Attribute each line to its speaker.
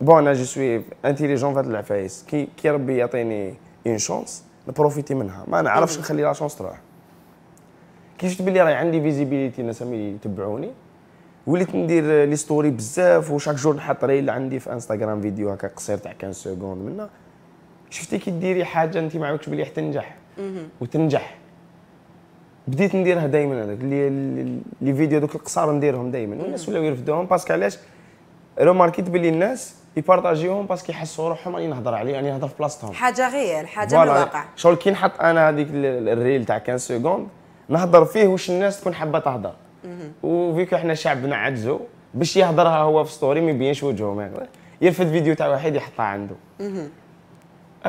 Speaker 1: بون انا جو سوي انتيليجون في هاد العفايس كي كي ربي يعطيني اون شونس نبروفيتي منها ما نعرفش نخلي لا شونس تروح كي شفت بلي راهي عندي فيزيبيليتي الناس يتبعوني وليت ندير لي ستوري بزاف وشاك جور نحط ريل عندي في انستغرام فيديو هكا قصير تاع 15 سكوند منا شفتي كي ديري حاجه انت ما عرفتش بلي حتنجح وتنجح بديت نديرها دائما هذاك لي لي فيديو دوك القصار نديرهم دائما mm. الناس ولاو يرفدوهم باسكو علاش روماركيت بلي الناس يبارطاجيهم باسكو يحسوا روحهم راني نهضر عليه راني نهضر في بلاصتهم
Speaker 2: حاجه غير حاجه من الواقع
Speaker 1: شغل كي نحط انا هذيك الريل تاع 15 سكوند نهضر فيه واش الناس تكون حابه تهضر وفيكو احنا شعبنا عجزو باش يهضرها هو في ستوري ما يبينش وجهه يرفد فيديو تاع واحد يحطها عنده